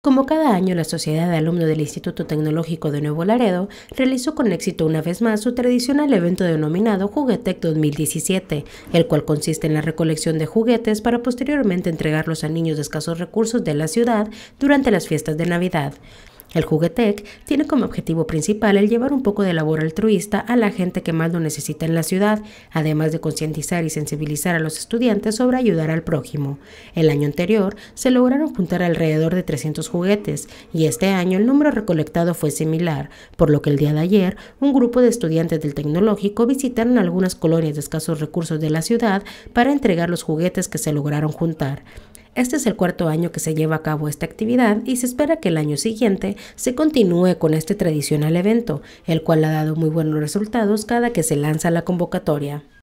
Como cada año, la Sociedad de Alumnos del Instituto Tecnológico de Nuevo Laredo realizó con éxito una vez más su tradicional evento denominado Juguetec 2017, el cual consiste en la recolección de juguetes para posteriormente entregarlos a niños de escasos recursos de la ciudad durante las fiestas de Navidad. El Juguetec tiene como objetivo principal el llevar un poco de labor altruista a la gente que más lo necesita en la ciudad, además de concientizar y sensibilizar a los estudiantes sobre ayudar al prójimo. El año anterior se lograron juntar alrededor de 300 juguetes y este año el número recolectado fue similar, por lo que el día de ayer un grupo de estudiantes del tecnológico visitaron algunas colonias de escasos recursos de la ciudad para entregar los juguetes que se lograron juntar. Este es el cuarto año que se lleva a cabo esta actividad y se espera que el año siguiente se continúe con este tradicional evento, el cual ha dado muy buenos resultados cada que se lanza la convocatoria.